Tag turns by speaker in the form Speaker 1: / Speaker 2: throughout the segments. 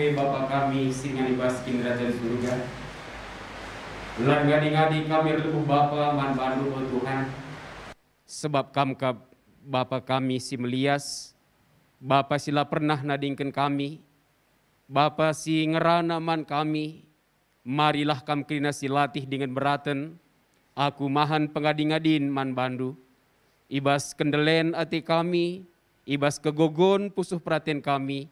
Speaker 1: mengakui Bapa kami di Kindra dan Surga. Lan gani-gani kami lebu Bapa man bandu oh Tuhan. Sebab kam ka Bapa kami si melias, Bapa sila pernah nadingkan kami, Bapa si ngerana man kami, marilah kam si latih dengan beraten, aku mahan pengading-adin man bandu. Ibas kendelen ati kami, ibas kegogon pusuh perhatian kami,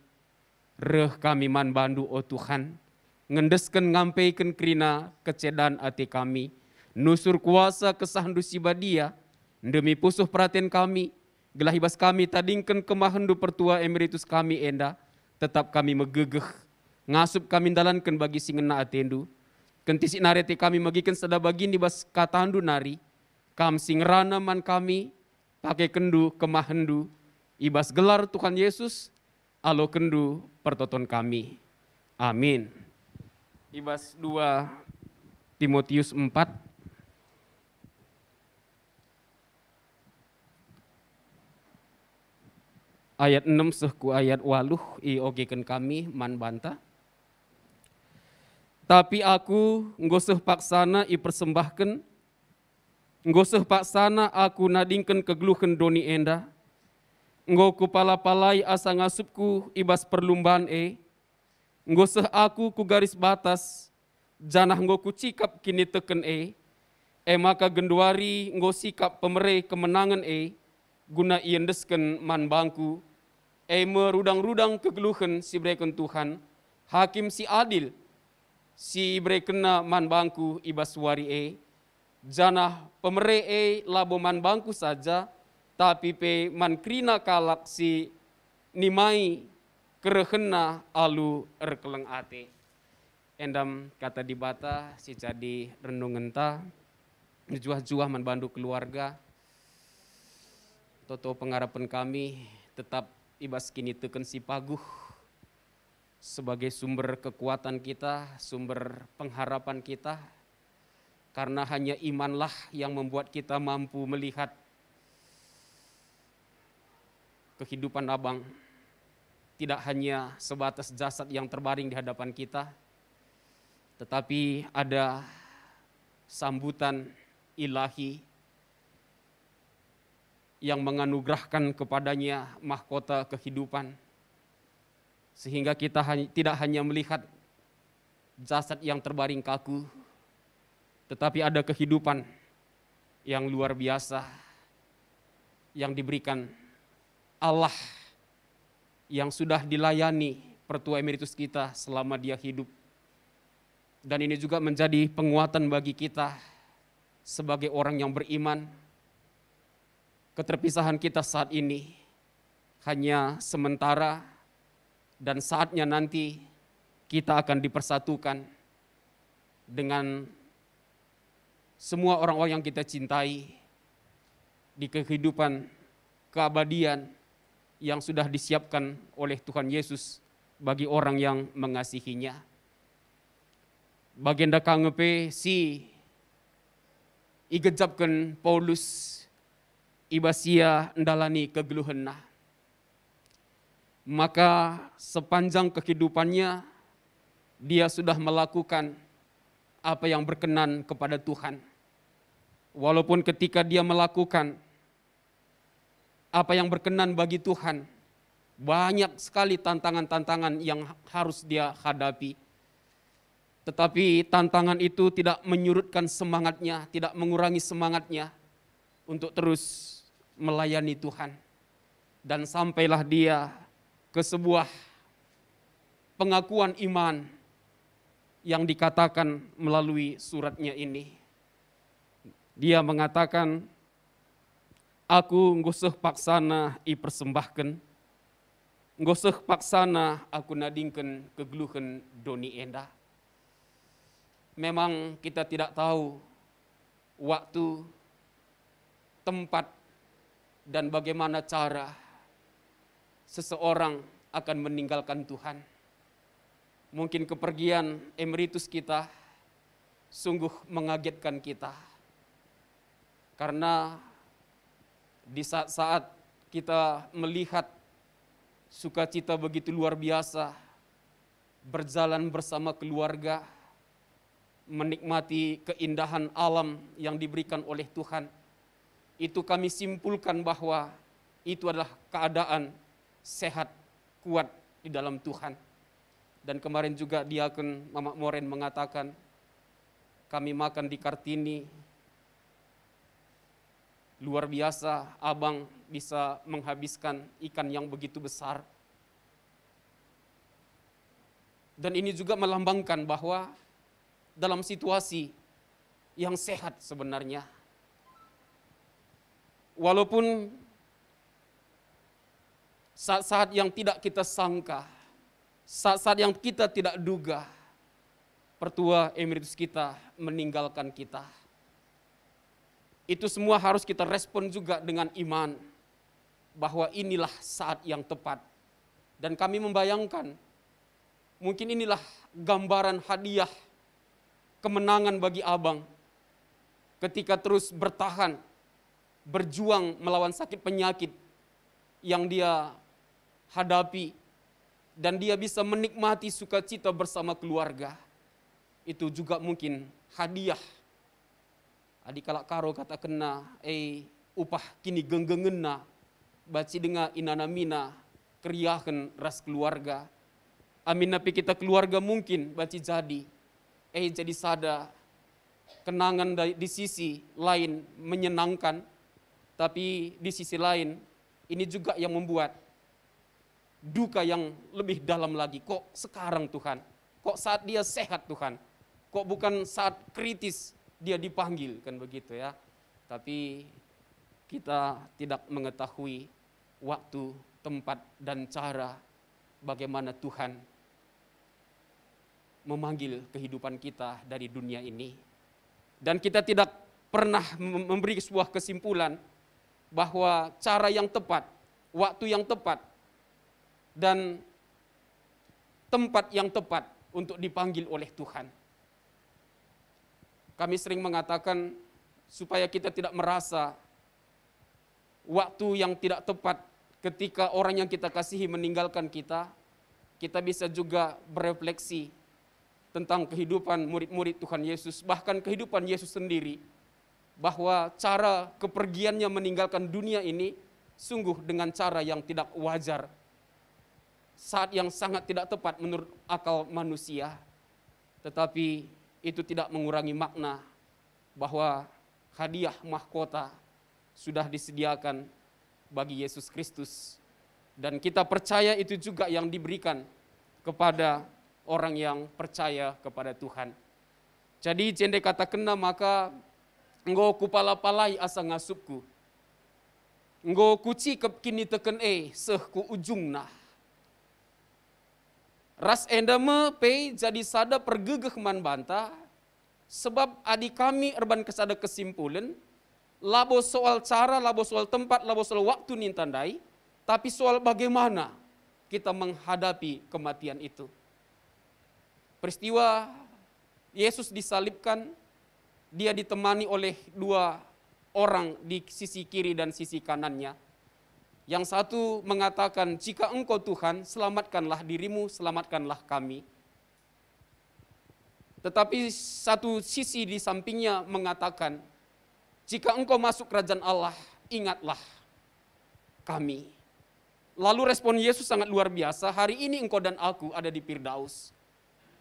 Speaker 1: Reh kami man bandu o Tuhan, ngendesken ngampeiken krina kecedan ati kami, nusur kuasa kesahdu sibadia, demi pusuh perhatian kami, gelah ibas kami tadingken kemahendu pertua emeritus kami enda, tetap kami megegeh, ngasup kami dalankan bagi singena atendu, kentisi nareti kami magikan sada bagi di bas katandu nari, kam sing rana man kami, pakai kendu kemahendu, ibas gelar Tuhan Yesus, kendu pertonton kami. Amin. Ibas 2 Timotius 4 ayat 6 sehku ayat waluh i ogeken kami man banta. Tapi aku ngoseh paksana i persembahkan, ngoseh paksana aku nadingken kegeluhkan doni enda, Engkau kepala palai asa ngasupku ibas perlumbaan e. Ngo seh aku ku garis batas, janah ngo ku cikap kini teken e. E maka genduari ngo sikap pemere kemenangan e, guna iendesken man bangku. E merudang-rudang kegeluhan si breken Tuhan, hakim si adil, si brekena man bangku ibas wari e. Janah pemere e labo man bangku saja, tapi pe mankrina kalak si nimai kerehena alu erkeleng ate. Endam kata dibata si jadi renung enta, juah-juah man bandu keluarga. Toto pengharapan kami tetap ibas kini teken si paguh sebagai sumber kekuatan kita, sumber pengharapan kita. Karena hanya imanlah yang membuat kita mampu melihat kehidupan abang tidak hanya sebatas jasad yang terbaring di hadapan kita, tetapi ada sambutan ilahi yang menganugerahkan kepadanya mahkota kehidupan. Sehingga kita tidak hanya melihat jasad yang terbaring kaku, tetapi ada kehidupan yang luar biasa yang diberikan Allah yang sudah dilayani pertua emeritus kita selama dia hidup. Dan ini juga menjadi penguatan bagi kita sebagai orang yang beriman. Keterpisahan kita saat ini hanya sementara dan saatnya nanti kita akan dipersatukan dengan semua orang-orang yang kita cintai di kehidupan keabadian yang sudah disiapkan oleh Tuhan Yesus bagi orang yang mengasihinya. Bagenda kangepe si Igejapken Paulus ibasia ndalani kegeluhenna. Maka sepanjang kehidupannya dia sudah melakukan apa yang berkenan kepada Tuhan. Walaupun ketika dia melakukan apa yang berkenan bagi Tuhan. Banyak sekali tantangan-tantangan yang harus dia hadapi. Tetapi tantangan itu tidak menyurutkan semangatnya, tidak mengurangi semangatnya untuk terus melayani Tuhan. Dan sampailah dia ke sebuah pengakuan iman yang dikatakan melalui suratnya ini. Dia mengatakan, aku ngusuh paksana persembahkan, paksa paksana aku nadingkan kegluhan doni Enda. Memang kita tidak tahu waktu, tempat, dan bagaimana cara seseorang akan meninggalkan Tuhan. Mungkin kepergian emeritus kita sungguh mengagetkan kita. Karena di saat-saat kita melihat sukacita begitu luar biasa, berjalan bersama keluarga, menikmati keindahan alam yang diberikan oleh Tuhan. Itu kami simpulkan bahwa itu adalah keadaan sehat, kuat di dalam Tuhan. Dan kemarin juga Diakon Mamak Moren mengatakan, kami makan di Kartini, Luar biasa, abang bisa menghabiskan ikan yang begitu besar. Dan ini juga melambangkan bahwa dalam situasi yang sehat sebenarnya, walaupun saat-saat yang tidak kita sangka, saat-saat yang kita tidak duga, pertua emeritus kita meninggalkan kita. Itu semua harus kita respon juga dengan iman bahwa inilah saat yang tepat. Dan kami membayangkan mungkin inilah gambaran hadiah kemenangan bagi Abang ketika terus bertahan, berjuang melawan sakit penyakit yang dia hadapi dan dia bisa menikmati sukacita bersama keluarga. Itu juga mungkin hadiah Adik kalak karo kata kena, eh upah kini genggengena, baci denga mina, keriahkan ras keluarga. Amin napi kita keluarga mungkin baci jadi, eh jadi sada, kenangan di sisi lain menyenangkan, tapi di sisi lain ini juga yang membuat duka yang lebih dalam lagi. Kok sekarang Tuhan? Kok saat dia sehat Tuhan? Kok bukan saat kritis dia dipanggil kan begitu ya. Tapi kita tidak mengetahui waktu, tempat dan cara bagaimana Tuhan memanggil kehidupan kita dari dunia ini. Dan kita tidak pernah memberi sebuah kesimpulan bahwa cara yang tepat, waktu yang tepat, dan tempat yang tepat untuk dipanggil oleh Tuhan. Kami sering mengatakan supaya kita tidak merasa waktu yang tidak tepat ketika orang yang kita kasihi meninggalkan kita, kita bisa juga berefleksi tentang kehidupan murid-murid Tuhan Yesus, bahkan kehidupan Yesus sendiri, bahwa cara kepergiannya meninggalkan dunia ini sungguh dengan cara yang tidak wajar, saat yang sangat tidak tepat menurut akal manusia. Tetapi itu tidak mengurangi makna bahwa hadiah mahkota sudah disediakan bagi Yesus Kristus. Dan kita percaya itu juga yang diberikan kepada orang yang percaya kepada Tuhan. Jadi cende kata kena maka engkau kupala palai asa ngasupku. Engkau kuci kepkini teken e eh, seh ku ujung nah. Ras endem pe jadi sada pergegeh man banta, sebab adik kami erban kesada kesimpulan, labo soal cara, labo soal tempat, labo soal waktu nintandai, tapi soal bagaimana kita menghadapi kematian itu. Peristiwa Yesus disalibkan, dia ditemani oleh dua orang di sisi kiri dan sisi kanannya yang satu mengatakan, "Jika Engkau Tuhan, selamatkanlah dirimu, selamatkanlah kami." Tetapi satu sisi di sampingnya mengatakan, "Jika Engkau masuk kerajaan Allah, ingatlah kami." Lalu respon Yesus sangat luar biasa, "Hari ini engkau dan aku ada di Firdaus."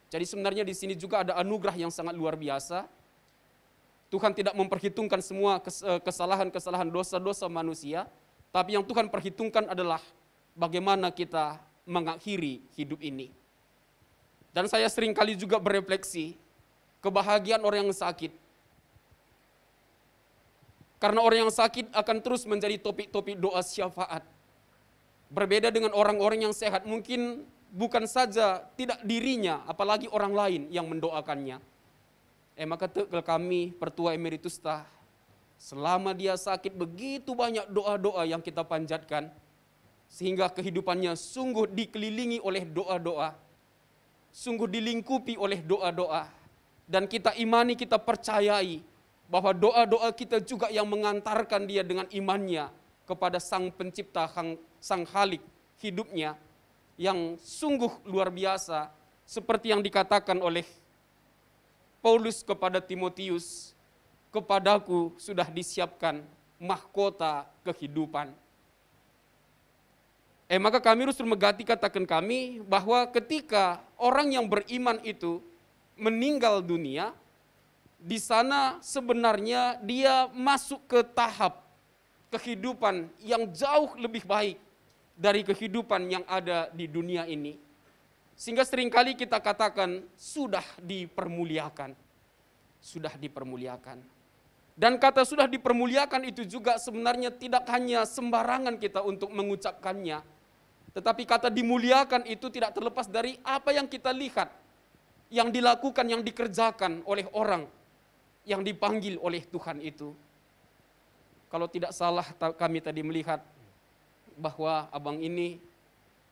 Speaker 1: Jadi sebenarnya di sini juga ada anugerah yang sangat luar biasa. Tuhan tidak memperhitungkan semua eh, kesalahan-kesalahan dosa-dosa manusia, tapi yang Tuhan perhitungkan adalah bagaimana kita mengakhiri hidup ini. Dan saya sering kali juga berefleksi kebahagiaan orang yang sakit. Karena orang yang sakit akan terus menjadi topik-topik doa syafaat. Berbeda dengan orang-orang yang sehat, mungkin bukan saja tidak dirinya, apalagi orang lain yang mendoakannya. Eh maka kami pertua emeritus tah Selama dia sakit begitu banyak doa-doa yang kita panjatkan sehingga kehidupannya sungguh dikelilingi oleh doa-doa. Sungguh dilingkupi oleh doa-doa dan kita imani, kita percayai bahwa doa-doa kita juga yang mengantarkan dia dengan imannya kepada Sang Pencipta, Sang Halik hidupnya yang sungguh luar biasa seperti yang dikatakan oleh Paulus kepada Timotius kepadaku sudah disiapkan mahkota kehidupan. Eh maka kami harus termegati katakan kami bahwa ketika orang yang beriman itu meninggal dunia, di sana sebenarnya dia masuk ke tahap kehidupan yang jauh lebih baik dari kehidupan yang ada di dunia ini. Sehingga seringkali kita katakan sudah dipermuliakan. Sudah dipermuliakan. Dan kata sudah dipermuliakan itu juga sebenarnya tidak hanya sembarangan kita untuk mengucapkannya. Tetapi kata dimuliakan itu tidak terlepas dari apa yang kita lihat, yang dilakukan, yang dikerjakan oleh orang yang dipanggil oleh Tuhan itu. Kalau tidak salah kami tadi melihat bahwa abang ini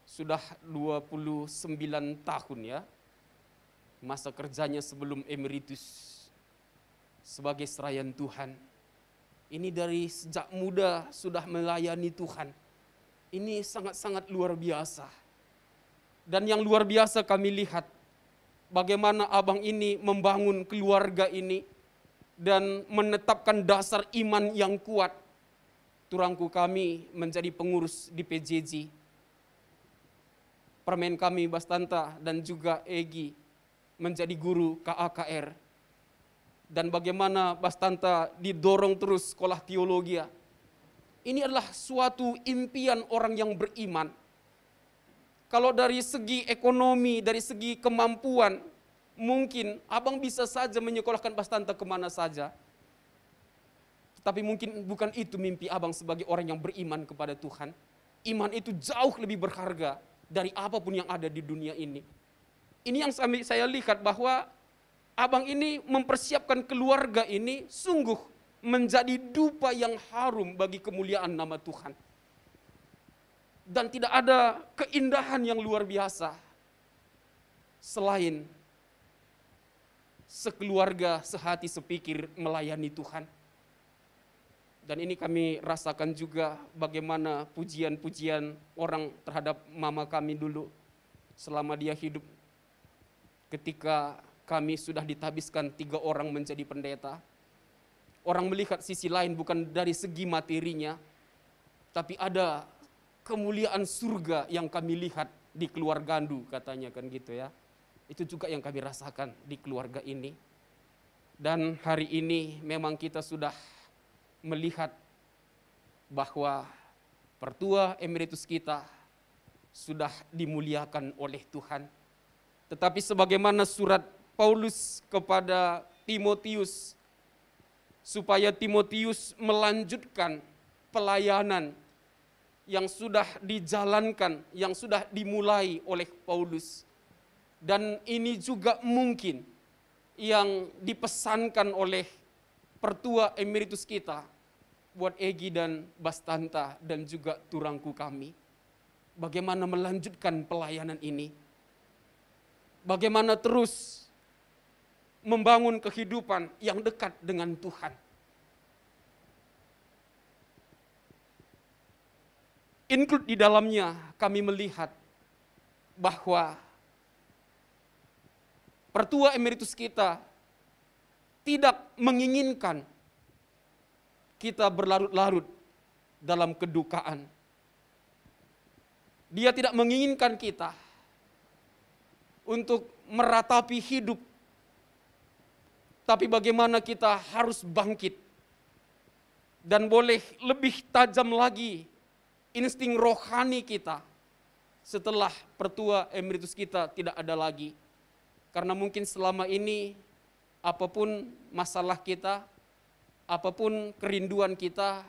Speaker 1: sudah 29 tahun ya. Masa kerjanya sebelum emeritus sebagai serayan Tuhan. Ini dari sejak muda sudah melayani Tuhan. Ini sangat-sangat luar biasa. Dan yang luar biasa kami lihat bagaimana abang ini membangun keluarga ini dan menetapkan dasar iman yang kuat. Turangku kami menjadi pengurus di PJJ. Permen kami Bastanta dan juga Egi menjadi guru KAKR dan bagaimana Bastanta didorong terus sekolah teologi. Ya. Ini adalah suatu impian orang yang beriman. Kalau dari segi ekonomi, dari segi kemampuan, mungkin abang bisa saja menyekolahkan Bastanta kemana saja. Tapi mungkin bukan itu mimpi abang sebagai orang yang beriman kepada Tuhan. Iman itu jauh lebih berharga dari apapun yang ada di dunia ini. Ini yang saya lihat bahwa abang ini mempersiapkan keluarga ini sungguh menjadi dupa yang harum bagi kemuliaan nama Tuhan. Dan tidak ada keindahan yang luar biasa selain sekeluarga sehati sepikir melayani Tuhan. Dan ini kami rasakan juga bagaimana pujian-pujian orang terhadap mama kami dulu selama dia hidup. Ketika kami sudah ditabiskan tiga orang menjadi pendeta. Orang melihat sisi lain bukan dari segi materinya, tapi ada kemuliaan surga yang kami lihat di keluarga Andu katanya kan gitu ya. Itu juga yang kami rasakan di keluarga ini. Dan hari ini memang kita sudah melihat bahwa pertua emeritus kita sudah dimuliakan oleh Tuhan. Tetapi sebagaimana surat Paulus kepada Timotius supaya Timotius melanjutkan pelayanan yang sudah dijalankan, yang sudah dimulai oleh Paulus. Dan ini juga mungkin yang dipesankan oleh pertua emeritus kita buat Egi dan Bastanta dan juga turangku kami. Bagaimana melanjutkan pelayanan ini? Bagaimana terus membangun kehidupan yang dekat dengan Tuhan. Include di dalamnya kami melihat bahwa pertua emeritus kita tidak menginginkan kita berlarut-larut dalam kedukaan. Dia tidak menginginkan kita untuk meratapi hidup tapi bagaimana kita harus bangkit dan boleh lebih tajam lagi insting rohani kita setelah pertua emeritus kita tidak ada lagi. Karena mungkin selama ini apapun masalah kita, apapun kerinduan kita,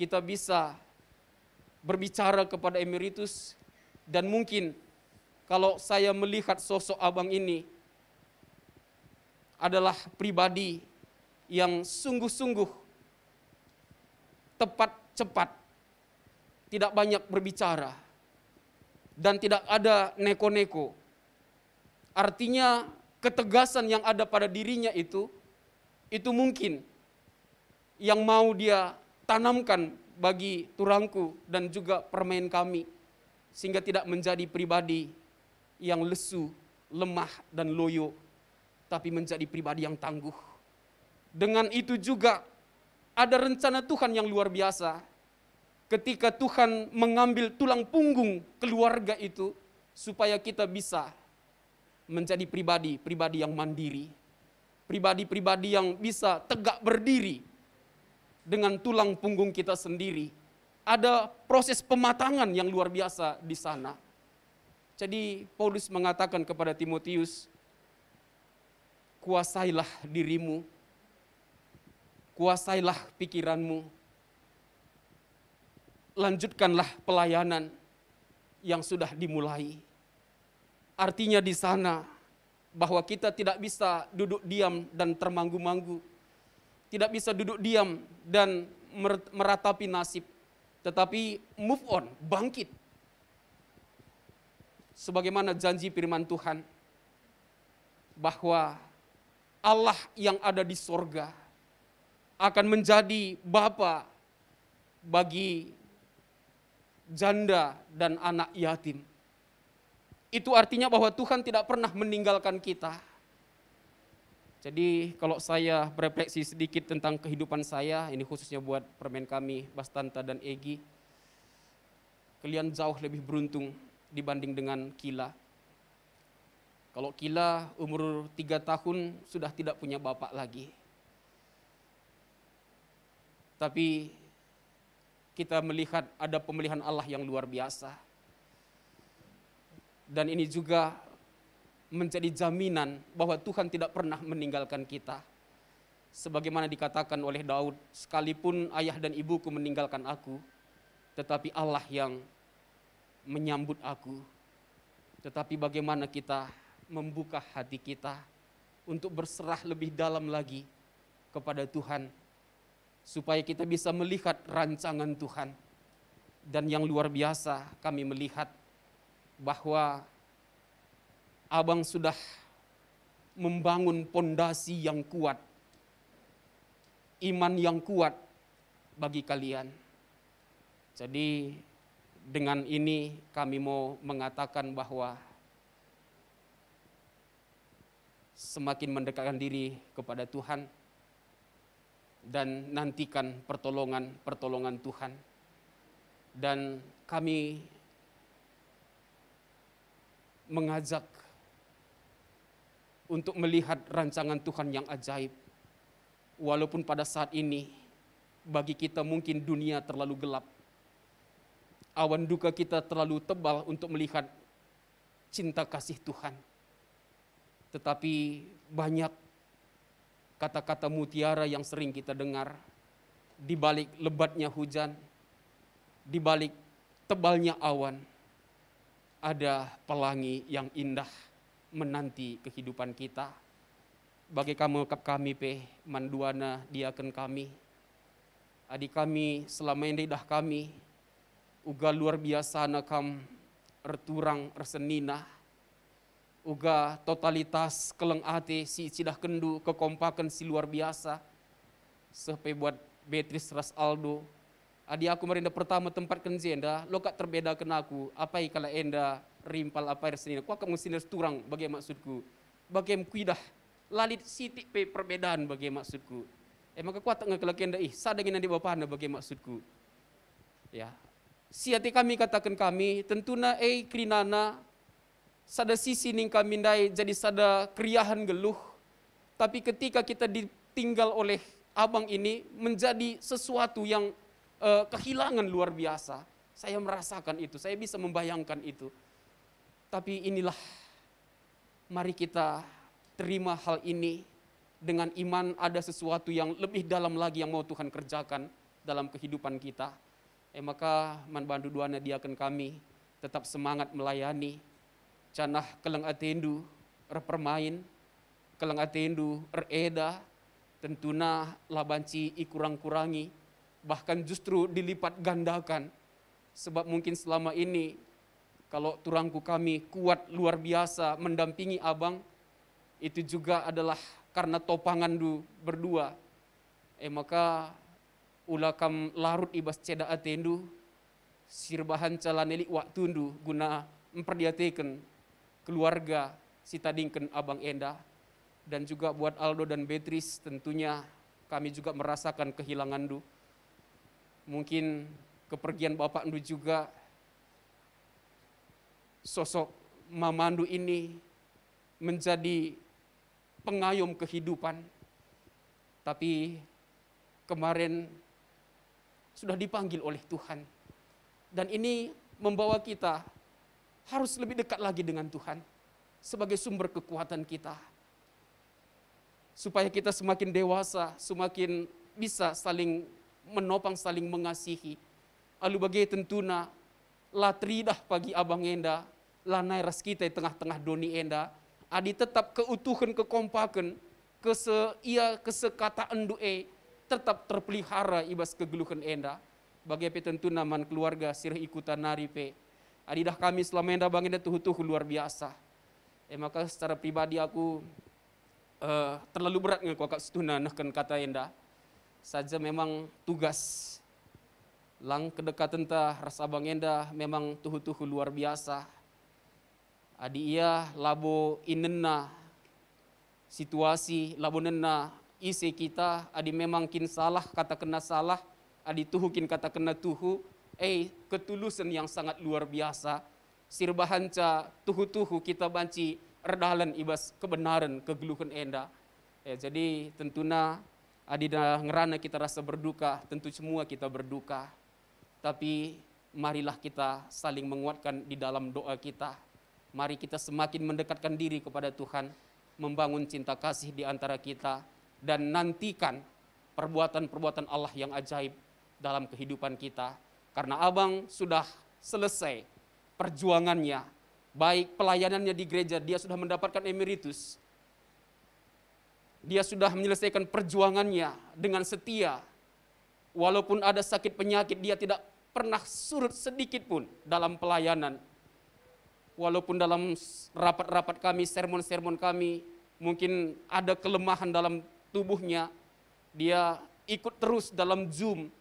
Speaker 1: kita bisa berbicara kepada emeritus dan mungkin kalau saya melihat sosok abang ini adalah pribadi yang sungguh-sungguh tepat cepat, tidak banyak berbicara, dan tidak ada neko-neko. Artinya ketegasan yang ada pada dirinya itu, itu mungkin yang mau dia tanamkan bagi turangku dan juga permain kami. Sehingga tidak menjadi pribadi yang lesu, lemah, dan loyo tapi menjadi pribadi yang tangguh. Dengan itu juga ada rencana Tuhan yang luar biasa. Ketika Tuhan mengambil tulang punggung keluarga itu supaya kita bisa menjadi pribadi-pribadi yang mandiri, pribadi-pribadi yang bisa tegak berdiri dengan tulang punggung kita sendiri. Ada proses pematangan yang luar biasa di sana. Jadi Paulus mengatakan kepada Timotius, kuasailah dirimu, kuasailah pikiranmu, lanjutkanlah pelayanan yang sudah dimulai. Artinya di sana bahwa kita tidak bisa duduk diam dan termanggu-manggu, tidak bisa duduk diam dan meratapi nasib, tetapi move on, bangkit. Sebagaimana janji firman Tuhan bahwa Allah yang ada di sorga akan menjadi bapa bagi janda dan anak yatim. Itu artinya bahwa Tuhan tidak pernah meninggalkan kita. Jadi kalau saya berefleksi sedikit tentang kehidupan saya, ini khususnya buat permen kami, Bastanta dan Egi, kalian jauh lebih beruntung dibanding dengan Kila. Kalau Kila umur tiga tahun sudah tidak punya bapak lagi. Tapi kita melihat ada pemilihan Allah yang luar biasa. Dan ini juga menjadi jaminan bahwa Tuhan tidak pernah meninggalkan kita. Sebagaimana dikatakan oleh Daud, sekalipun ayah dan ibuku meninggalkan aku, tetapi Allah yang menyambut aku. Tetapi bagaimana kita membuka hati kita untuk berserah lebih dalam lagi kepada Tuhan, supaya kita bisa melihat rancangan Tuhan. Dan yang luar biasa, kami melihat bahwa Abang sudah membangun pondasi yang kuat, iman yang kuat bagi kalian. Jadi, dengan ini, kami mau mengatakan bahwa semakin mendekatkan diri kepada Tuhan dan nantikan pertolongan-pertolongan Tuhan. Dan kami mengajak untuk melihat rancangan Tuhan yang ajaib. Walaupun pada saat ini bagi kita mungkin dunia terlalu gelap. Awan duka kita terlalu tebal untuk melihat cinta kasih Tuhan tetapi banyak kata-kata mutiara yang sering kita dengar di balik lebatnya hujan, di balik tebalnya awan, ada pelangi yang indah menanti kehidupan kita. Bagi kamu kap kami pe manduana diaken kami. Adik kami selama ini dah kami. Uga luar biasa nakam erturang ersenina uga totalitas keleng ati si cidah kendu kekompakan si luar biasa sepe buat Beatrice Ras Aldo adi aku merinda pertama tempat kenzi enda kak terbeda kena aku apa kala enda rimpal apa sini aku akan mesti turang bagai maksudku bagai kuidah lalit sitik pe perbedaan bagai maksudku emang eh, maka kuat tengah kelak enda ih sadangin nanti anda bagai maksudku ya siati kami katakan kami tentuna eh krinana sada sisi ningka mindai jadi sada keriahan geluh. Tapi ketika kita ditinggal oleh abang ini menjadi sesuatu yang uh, kehilangan luar biasa. Saya merasakan itu, saya bisa membayangkan itu. Tapi inilah mari kita terima hal ini dengan iman ada sesuatu yang lebih dalam lagi yang mau Tuhan kerjakan dalam kehidupan kita. Eh maka man bantu doana dia kami tetap semangat melayani canah kelang atendu repermain kelang atendu reeda tentuna labanci ikurang-kurangi bahkan justru dilipat gandakan sebab mungkin selama ini kalau turangku kami kuat luar biasa mendampingi abang itu juga adalah karena topangan du berdua eh maka ulakam larut ibas ceda atendu sirbahan calaneli waktu du guna memperdiatekan keluarga si Tadingken Abang Enda, dan juga buat Aldo dan betris tentunya kami juga merasakan kehilangan Du. Mungkin kepergian Bapak Ndu juga sosok Mama Mamandu ini menjadi pengayom kehidupan. Tapi kemarin sudah dipanggil oleh Tuhan. Dan ini membawa kita harus lebih dekat lagi dengan Tuhan sebagai sumber kekuatan kita. Supaya kita semakin dewasa, semakin bisa saling menopang, saling mengasihi. Lalu bagai tentuna, la tridah pagi abang enda, la nairas kita tengah-tengah doni enda. Adi tetap keutuhan, kekompakan, kese ia kesekataan endue tetap terpelihara ibas kegeluhan enda. Bagai petentuna man keluarga sirih ikutan naripe. pe Adidah kami selama yang bangin itu tuh luar biasa. Eh maka secara pribadi aku uh, terlalu berat dengan kakak setuna nahkan kata enda. Saja memang tugas lang kedekatan ta rasa bang enda memang tuh tuh luar biasa. Adi ia labo inenna situasi labo nena isi kita adi memang kin salah kata kena salah adi tuhukin kin kata kena tuhu eh ketulusan yang sangat luar biasa. Sirbahanca tuhu-tuhu kita banci erdalan ibas kebenaran kegeluhan enda. Eh, jadi tentunya adina ngerana kita rasa berduka, tentu semua kita berduka. Tapi marilah kita saling menguatkan di dalam doa kita. Mari kita semakin mendekatkan diri kepada Tuhan, membangun cinta kasih di antara kita, dan nantikan perbuatan-perbuatan Allah yang ajaib dalam kehidupan kita. Karena abang sudah selesai perjuangannya, baik pelayanannya di gereja, dia sudah mendapatkan emeritus. Dia sudah menyelesaikan perjuangannya dengan setia. Walaupun ada sakit penyakit, dia tidak pernah surut sedikit pun dalam pelayanan. Walaupun dalam rapat-rapat kami, sermon-sermon kami, mungkin ada kelemahan dalam tubuhnya, dia ikut terus dalam Zoom,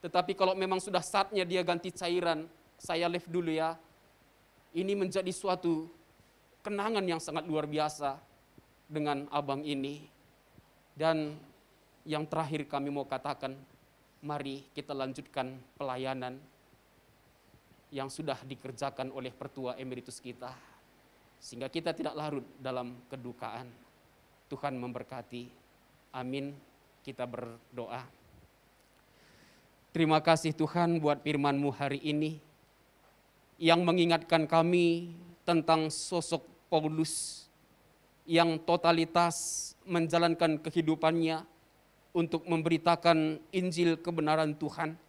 Speaker 1: tetapi kalau memang sudah saatnya dia ganti cairan, saya lift dulu ya. Ini menjadi suatu kenangan yang sangat luar biasa dengan abang ini. Dan yang terakhir kami mau katakan, mari kita lanjutkan pelayanan yang sudah dikerjakan oleh pertua emeritus kita. Sehingga kita tidak larut dalam kedukaan. Tuhan memberkati. Amin. Kita berdoa. Terima kasih Tuhan buat firman-Mu hari ini yang mengingatkan kami tentang sosok Paulus yang totalitas menjalankan kehidupannya untuk memberitakan Injil kebenaran Tuhan.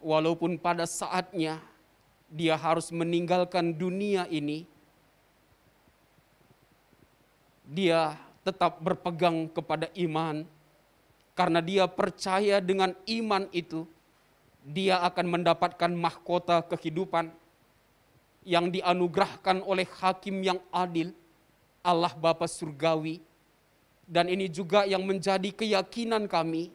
Speaker 1: Walaupun pada saatnya dia harus meninggalkan dunia ini, dia tetap berpegang kepada iman karena dia percaya dengan iman itu, dia akan mendapatkan mahkota kehidupan yang dianugerahkan oleh hakim yang adil, Allah Bapa Surgawi. Dan ini juga yang menjadi keyakinan kami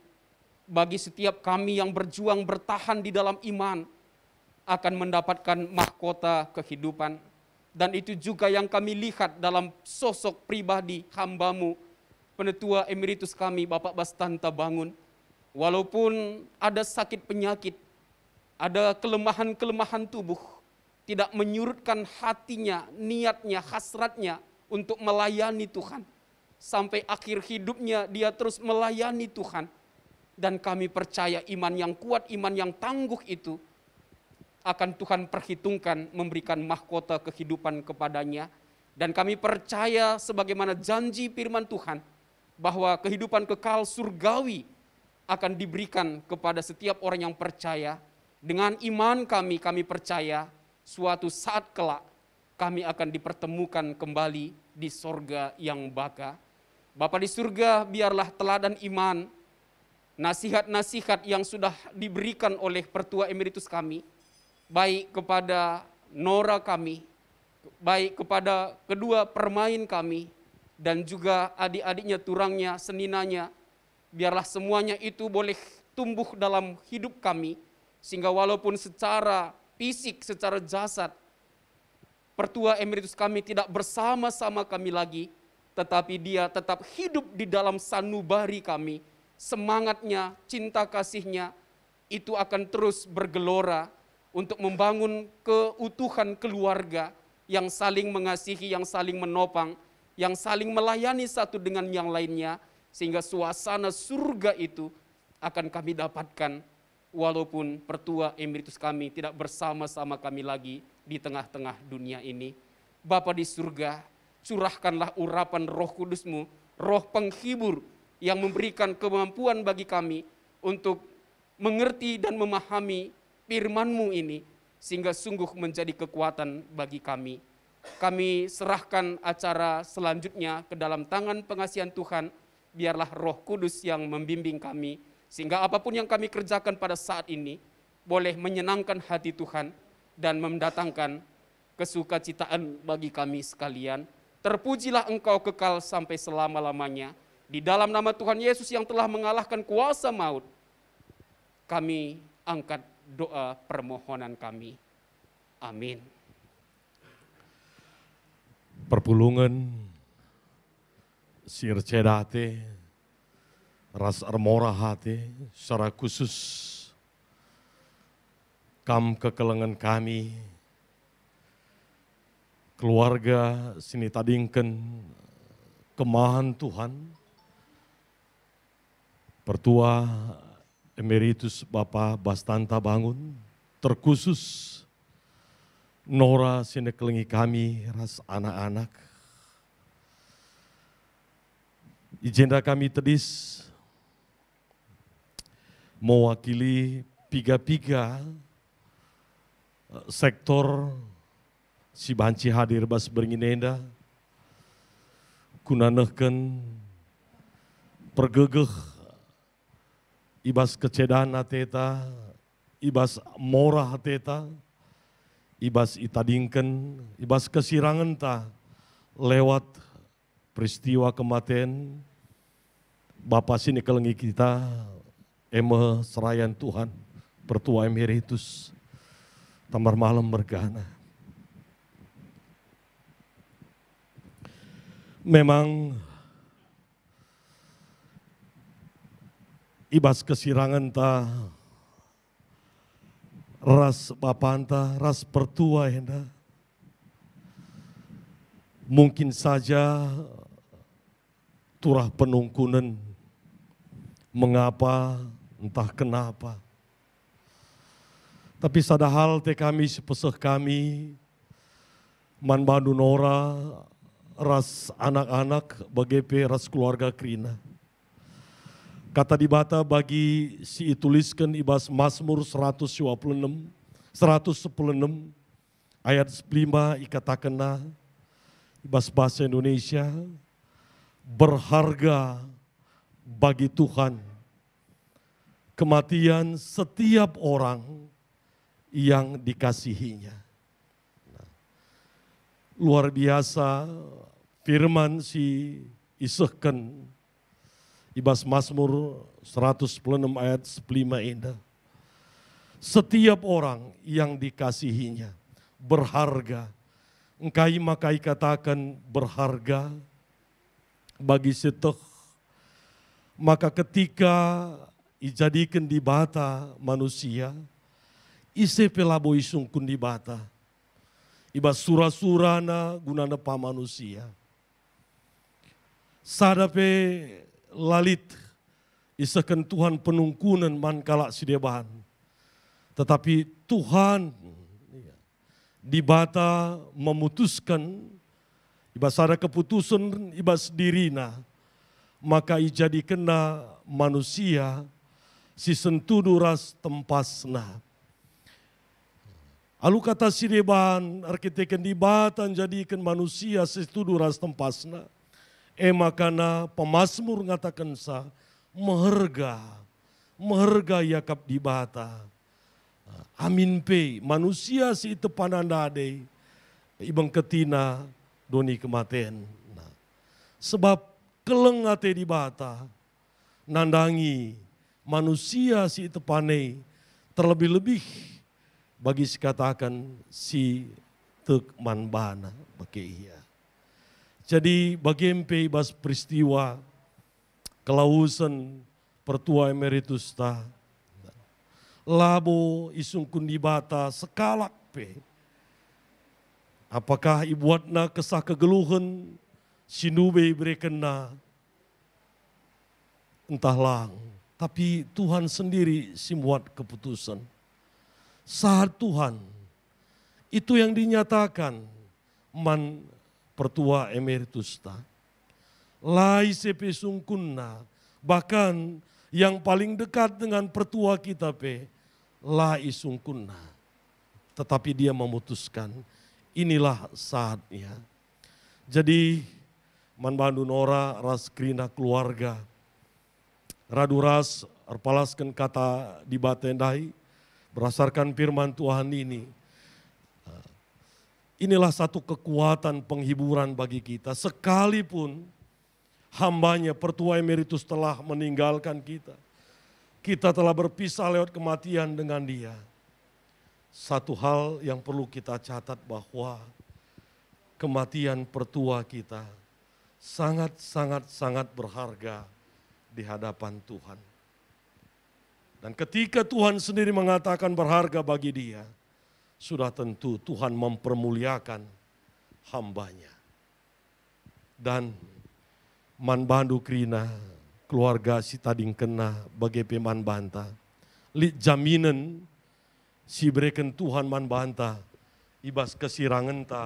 Speaker 1: bagi setiap kami yang berjuang bertahan di dalam iman akan mendapatkan mahkota kehidupan. Dan itu juga yang kami lihat dalam sosok pribadi hambamu, penetua emeritus kami Bapak Bastanta Bangun, walaupun ada sakit penyakit, ada kelemahan-kelemahan tubuh, tidak menyurutkan hatinya, niatnya, hasratnya untuk melayani Tuhan. Sampai akhir hidupnya dia terus melayani Tuhan. Dan kami percaya iman yang kuat, iman yang tangguh itu akan Tuhan perhitungkan memberikan mahkota kehidupan kepadanya. Dan kami percaya sebagaimana janji firman Tuhan, bahwa kehidupan kekal surgawi akan diberikan kepada setiap orang yang percaya. Dengan iman kami, kami percaya suatu saat kelak kami akan dipertemukan kembali di sorga yang baka. Bapak di surga biarlah teladan iman, nasihat-nasihat yang sudah diberikan oleh pertua emeritus kami, baik kepada Nora kami, baik kepada kedua permain kami, dan juga adik-adiknya, turangnya, seninanya. Biarlah semuanya itu boleh tumbuh dalam hidup kami, sehingga walaupun secara fisik, secara jasad, pertua emeritus kami tidak bersama-sama kami lagi, tetapi dia tetap hidup di dalam sanubari kami. Semangatnya, cinta kasihnya, itu akan terus bergelora untuk membangun keutuhan keluarga yang saling mengasihi, yang saling menopang, yang saling melayani satu dengan yang lainnya, sehingga suasana surga itu akan kami dapatkan walaupun pertua emiritus kami tidak bersama-sama kami lagi di tengah-tengah dunia ini. Bapa di surga, curahkanlah urapan roh kudusmu, roh penghibur yang memberikan kemampuan bagi kami untuk mengerti dan memahami firmanmu ini, sehingga sungguh menjadi kekuatan bagi kami kami serahkan acara selanjutnya ke dalam tangan pengasihan Tuhan. Biarlah roh kudus yang membimbing kami. Sehingga apapun yang kami kerjakan pada saat ini, boleh menyenangkan hati Tuhan dan mendatangkan kesukacitaan bagi kami sekalian. Terpujilah engkau kekal sampai selama-lamanya. Di dalam nama Tuhan Yesus yang telah mengalahkan kuasa maut, kami angkat doa permohonan kami. Amin.
Speaker 2: Perpulungan, Sir Cedate, Ras Armora hati, secara khusus kam kekelengan kami, keluarga sini tadingken kemahan Tuhan, Pertua Emeritus Bapak Bastanta Bangun, terkhusus Nora sinekelingi kami ras anak-anak. Ijenda kami tedis mewakili piga-piga eh, sektor si banci hadir bas beringinenda kunanehken pergegeh ibas kecedana ateta ibas morah ateta ibas itadingken, ibas kesirangan ta lewat peristiwa kematian Bapak sini kelengi kita eme serayan Tuhan pertua emeritus tamar malam bergana. Memang ibas kesirangan ta ras bapanta, ras pertua henda. Mungkin saja turah penungkunan. mengapa entah kenapa. Tapi sadahal te kami sepeseh kami man nora, ras anak-anak bagepe ras keluarga krina. Kata dibata bagi si tuliskan ibas Mazmur 126, 116 ayat 5 ikatakena ibas bahasa Indonesia berharga bagi Tuhan kematian setiap orang yang dikasihinya. Nah, luar biasa firman si isekan Ibas Masmur 106 ayat 5 indah. Setiap orang yang dikasihinya berharga. Engkai makai katakan berharga bagi setuh. Maka ketika dijadikan di bata manusia, isi pelaboi sungkun di bata. Iba sura-surana gunana pa manusia. Sadape lalit isakan Tuhan penungkunan mankala sidebahan. Tetapi Tuhan iya, dibata memutuskan ibasara keputusan ibas dirina maka ijadi kena manusia si sentuduras tempasna. Alu kata sideban arkiteken dibata jadikan manusia si sentuduras tempasna Emakana pemasmur ngatakan sa, meherga, meherga Yakap di bata. Amin pe, manusia si itu pananda ade, ibang ketina doni kematian. Nah, sebab keleng ate di bata, nandangi manusia si itu panei, terlebih-lebih bagi sekatakan si tuk manbana bagi iya. Jadi bagian bas peristiwa kelausan pertua emeritus ta. Labo isung kundibata sekalak pe. Apakah ibuatna kesah kegeluhan sinube berkena entahlah Tapi Tuhan sendiri simuat keputusan. Saat Tuhan itu yang dinyatakan man pertua emeritus ta. Lai sungkunna, bahkan yang paling dekat dengan pertua kita pe, lai sungkunna. Tetapi dia memutuskan, inilah saatnya. Jadi, man bandu nora ras krina keluarga, raduras erpalaskan kata di batendai, berdasarkan firman Tuhan ini, Inilah satu kekuatan penghiburan bagi kita. Sekalipun hambanya pertua emeritus telah meninggalkan kita. Kita telah berpisah lewat kematian dengan dia. Satu hal yang perlu kita catat bahwa kematian pertua kita sangat-sangat-sangat berharga di hadapan Tuhan. Dan ketika Tuhan sendiri mengatakan berharga bagi dia, sudah tentu Tuhan mempermuliakan hambanya. Dan man bandu krina, keluarga si tading kena bagi peman banta. jaminan si breken Tuhan man banta, ibas kesirangan ta,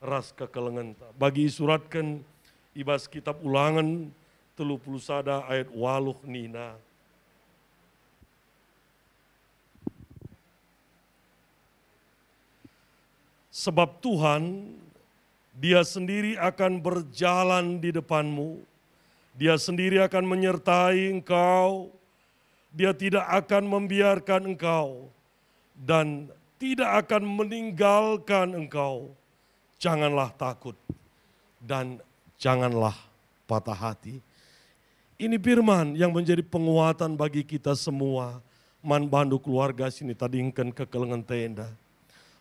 Speaker 2: ras kekelengan ta. Bagi suratkan ibas kitab ulangan, telu ayat waluh nina Sebab Tuhan, Dia sendiri akan berjalan di depanmu. Dia sendiri akan menyertai engkau. Dia tidak akan membiarkan engkau dan tidak akan meninggalkan engkau. Janganlah takut dan janganlah patah hati. Ini firman yang menjadi penguatan bagi kita semua. Man bandu keluarga sini tadi ingken kekelengan tenda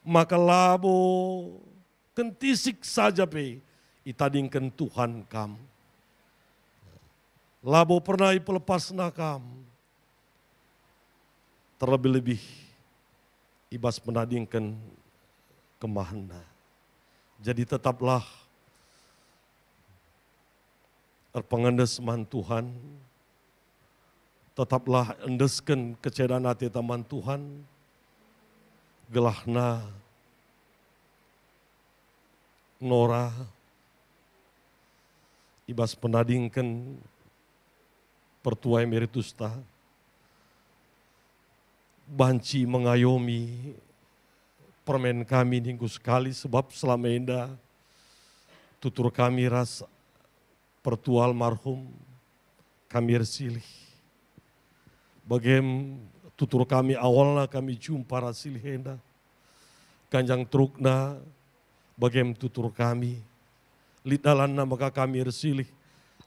Speaker 2: maka labo kentisik saja pe ken Tuhan Kam. Labo pernah pelepas nakam. Terlebih-lebih ibas menadingkan kemahna. Jadi tetaplah terpengendes man Tuhan. Tetaplah endesken kecederaan hati teman Tuhan Gelahna, Nora, ibas penadingkan pertua meritusta banci mengayomi permen kami minggu sekali sebab selama indah tutur kami ras pertual marhum kami silih. bagaim. Tutur kami awalnya kami jumpa para henda kanjang trukna bagaim tutur kami lidalanna maka kami resilih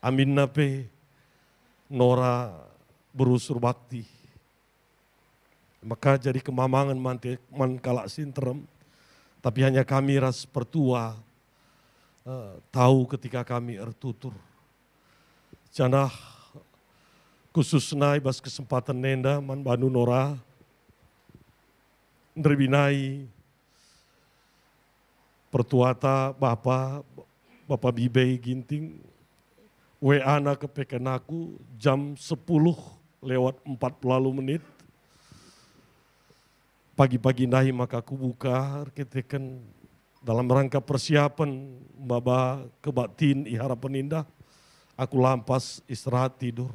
Speaker 2: amin nape nora berusur bakti maka jadi kemamangan mantik man kalak sinterem tapi hanya kami ras pertua uh, tahu ketika kami ertutur janah khususnya ibas kesempatan nenda man banu nora nerbinai pertuata bapa bapa bibei ginting we ana kepeken aku jam sepuluh lewat empat 40 menit pagi-pagi nahi maka aku buka ketekan dalam rangka persiapan bapa kebatin ihara indah aku lampas istirahat tidur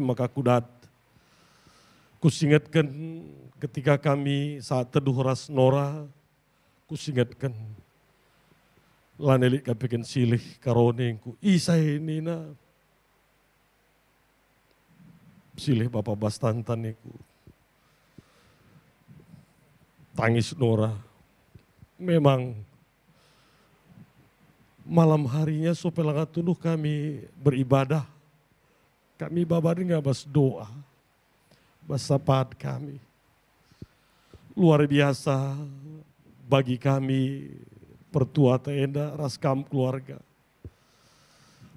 Speaker 2: maka kudat. Kusingatkan ketika kami saat teduh ras Nora, kusingatkan lanelik kapikan silih karonengku isai nina silih bapak bastantaniku tangis Nora memang malam harinya langat tunuh kami beribadah kami dengar bas doa, bas sapat kami. Luar biasa bagi kami pertua tenda raskam keluarga.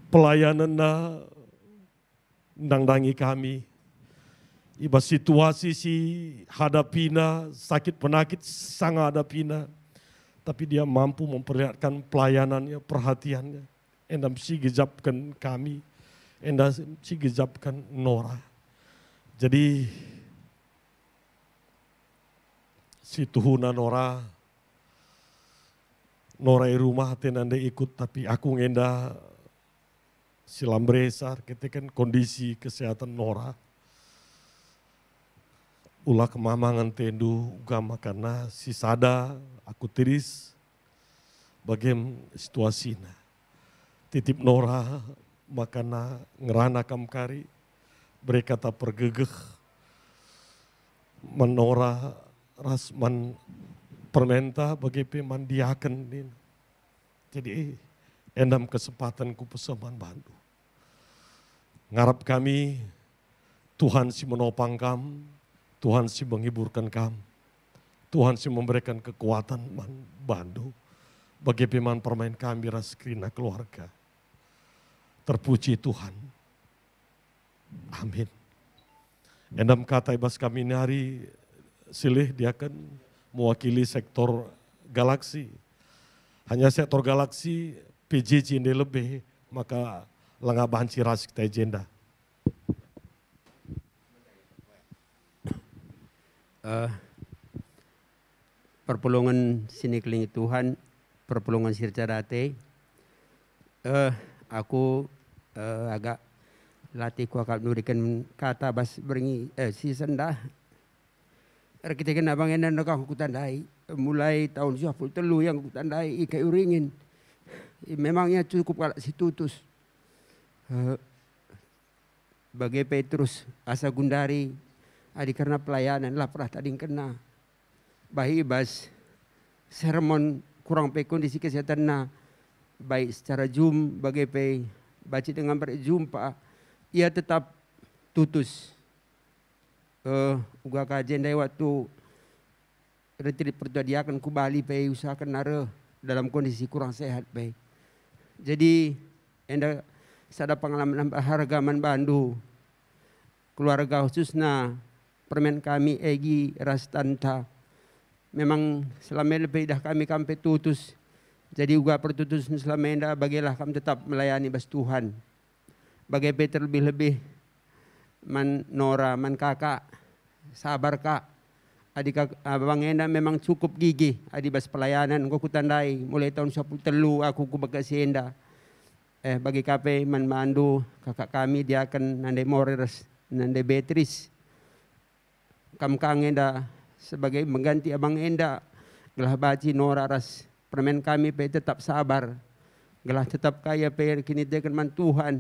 Speaker 2: Pelayanan na nangdangi kami. Iba situasi si hadapina, sakit penakit sangat hadapina. Tapi dia mampu memperlihatkan pelayanannya, perhatiannya. Endam si gejapkan kami Endah si kan nora. Jadi si tuhuna nora Nora rumah tenande ikut tapi aku ngenda silam lambresar ketika kondisi kesehatan nora ulah kemamangan tendu gama karena si sada aku tiris bagaim situasinya, titip nora makana ngerana kamkari berkata pergegeh menora rasman permenta bagi pemandiakan din. Jadi eh, endam kesempatan ku peseman bantu. Ngarap kami Tuhan si menopang kam, Tuhan si menghiburkan kam, Tuhan si memberikan kekuatan man bantu bagi peman permain kami ras keluarga. Terpuji Tuhan. Amin. Enam kata ibas kami ini hari silih dia kan mewakili sektor galaksi. Hanya sektor galaksi PJJ ini lebih maka lengah bahan ciras kita
Speaker 3: agenda. Uh, perpulungan kelingi Tuhan, perpulungan sircarate, uh, eh, aku uh, agak latih ku akan nurikan kata bas beringi eh, si sendah kita kena bang enan nak aku tandai mulai tahun puluh telu yang aku tandai ikai uringin memangnya cukup kalau situtus uh, eh, bagai Petrus asa gundari adik karena pelayanan lah pernah tadi kena bahi bas sermon kurang pe kondisi kesehatan na baik secara zoom bagai pe baca dengan berjumpa, ia tetap tutus. Uh, uga kajian dari waktu retreat pertua dia akan ku Bali pe usahakan nara dalam kondisi kurang sehat pe. Jadi anda sada pengalaman berharga man Bandu keluarga khususnya permen kami Egi Rastanta memang selama lebih dah kami kampe tutus jadi juga pertutusan selama ini bagilah kami tetap melayani bas Tuhan. Bagai Peter lebih-lebih man Nora, man kakak, sabar kak. Adik abang Enda memang cukup gigih adik bas pelayanan kau kutandai mulai tahun 10 telu aku ku bekasi Enda. Eh bagi kape man mandu kakak kami dia akan nande Morris, nande Betris. Kam kang Enda sebagai mengganti abang Enda gelah baci Nora ras permen kami pe tetap sabar. Gelah tetap kaya pe kini dengan man Tuhan.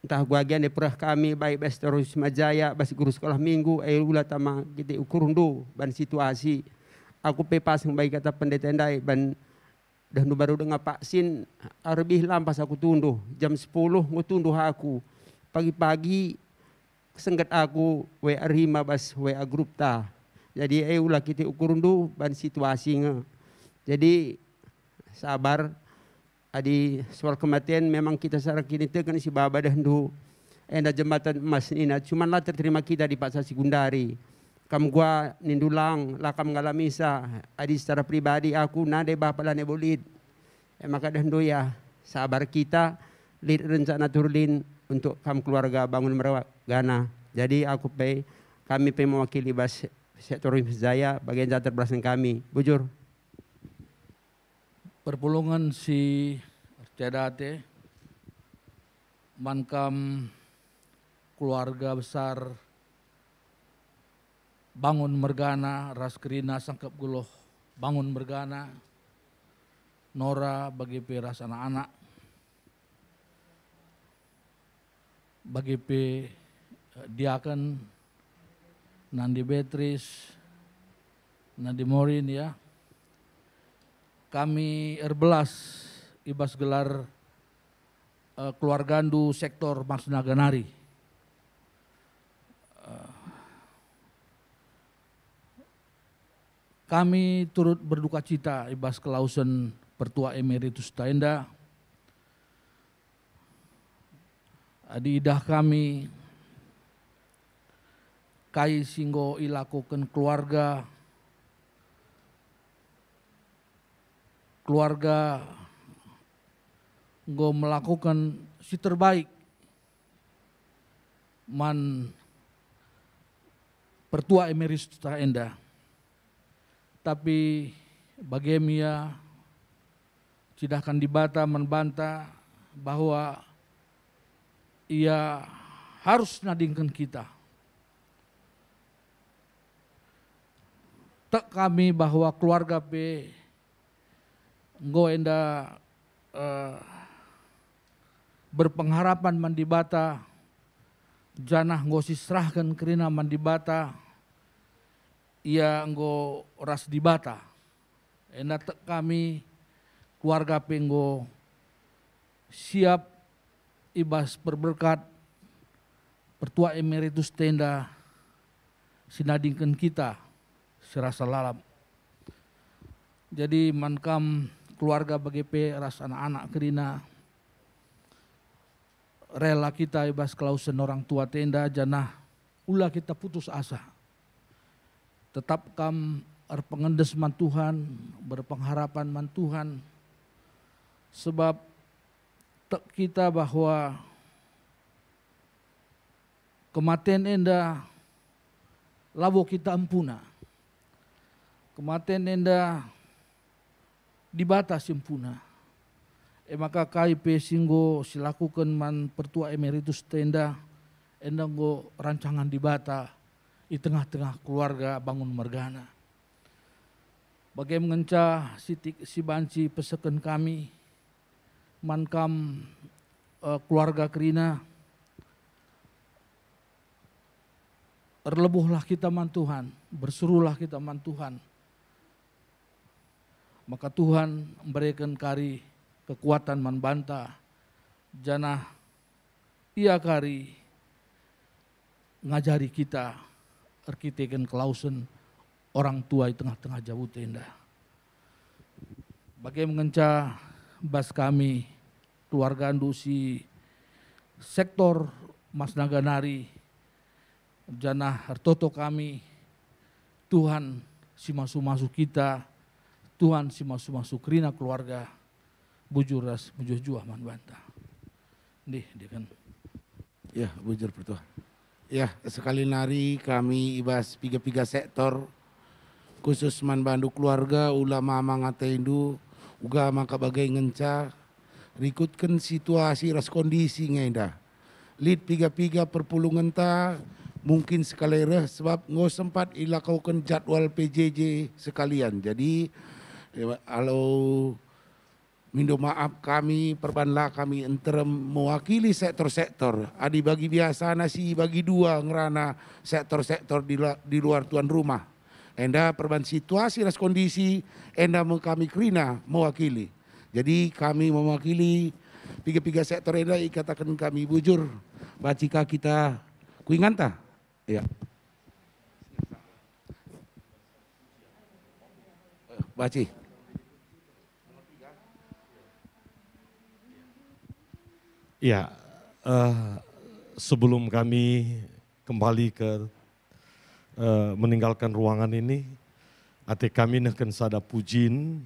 Speaker 3: Entah bagian perah kami baik bas terus majaya bas guru sekolah minggu ai ulah tama kita ukurundu ban situasi. Aku pe pasang baik kata pendeta endai ban nu baru dengan Sin arbih lampas aku tunduh jam 10 ngutunduh aku pagi-pagi sengket aku WA rima bas WA grup ta jadi ayo ulah kita ukurundu ban situasi nge. Jadi sabar adi soal kematian memang kita secara kini tekan si baba dan du enda jembatan emas nina cuman lah terima kita di Pasar sekundari Kam gua nindulang lah kam sa, adi secara pribadi aku nade bapak lah nebolid. Eh, maka hendu ya sabar kita lid rencana turlin untuk kam keluarga bangun merawat gana. Jadi aku pe kami pe mewakili bas sektor Jaya bagian jatah belasan kami. Bujur perpulungan si Cedate,
Speaker 4: Mankam keluarga besar Bangun Mergana, Raskrina Sangkep Guloh, Bangun Mergana, Nora bagi peras anak-anak, bagi P eh, Diaken, Nandi Beatrice, Nandi Morin ya, kami R11 ibas gelar uh, Andu sektor Mas Naganari. Eh, kami turut berduka cita ibas kelausen Pertua Emeritus Adi idah kami, kai singgo ilakukan keluarga, keluarga gue melakukan si terbaik man pertua emeritus terenda tapi bagaimana tidak akan dibata membantah bahwa ia harus nadingkan kita. Tak kami bahwa keluarga P enda uh, eh, berpengharapan mandibata janah engkau sisrahkan kerina mandibata ia engkau ras dibata enda kami keluarga penggo siap ibas perberkat pertua emeritus tenda sinadingkan kita serasa lalap jadi mankam keluarga BGP, ras anak-anak kerina. Rela kita ibas klausen orang tua tenda janah. Ulah kita putus asa. Tetap kam erpengendes man Tuhan, berpengharapan man Tuhan. Sebab tek kita bahwa kematian enda labo kita ampuna. Kematian enda di batas sempurna. E maka KIP singgo silakukan man pertua emeritus tenda endang go rancangan di bata di tengah-tengah keluarga bangun mergana. Bagai mengenca sitik si banci pesekan kami mankam uh, keluarga kerina Terlebuhlah kita man Tuhan, berserulah kita man Tuhan maka Tuhan memberikan kari kekuatan membantah jana ia kari ngajari kita arkiteken Klausen orang tua di tengah-tengah jauh tenda. Bagai mengenca bas kami keluarga andusi sektor Mas Naganari jana hartoto kami Tuhan si masuk-masuk kita Tuhan si masu masuk rina keluarga bujuras ras bujur juah man banta. Nih dia kan. Ya bujur pertua. Ya sekali nari kami ibas piga-piga sektor khusus man bandu keluarga ulama mangateindu uga maka bagai ngenca rikutkan situasi ras kondisi ngenda. Lid piga-piga perpulungan ta mungkin sekali reh sebab ngau sempat ilakaukan jadwal PJJ sekalian. Jadi kalau ya, Mindo maaf kami, perbanlah kami enterem mewakili sektor-sektor. Adi bagi biasa nasi bagi dua ngerana sektor-sektor di, di luar tuan rumah. Enda perban situasi dan kondisi, enda kami kerina mewakili. Jadi kami mewakili tiga-tiga sektor enda ikatakan kami bujur. Bacika kita kuinganta. Ya. Baci.
Speaker 2: Ya, uh, sebelum kami kembali ke uh, meninggalkan ruangan ini, hati kami akan sada pujin,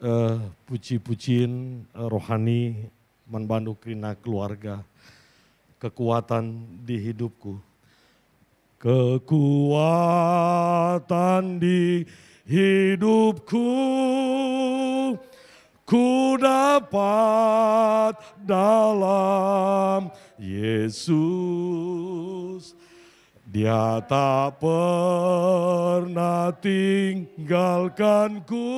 Speaker 2: uh, eh, puji-pujin uh, rohani membantu kena keluarga, kekuatan di hidupku. Kekuatan di hidupku ku dapat dalam Yesus. Dia tak pernah tinggalkanku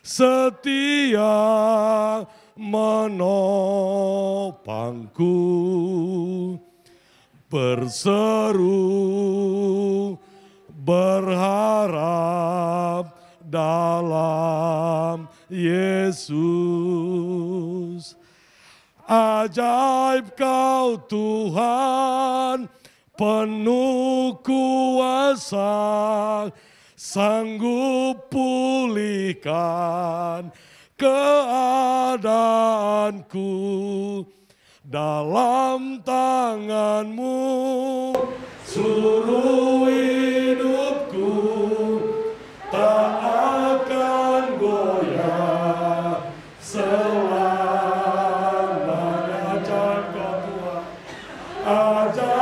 Speaker 2: setia menopangku berseru berharap dalam Yesus. Ajaib kau Tuhan, penuh kuasa, sanggup pulihkan keadaanku dalam tanganmu seluruh hidupku.
Speaker 5: Aja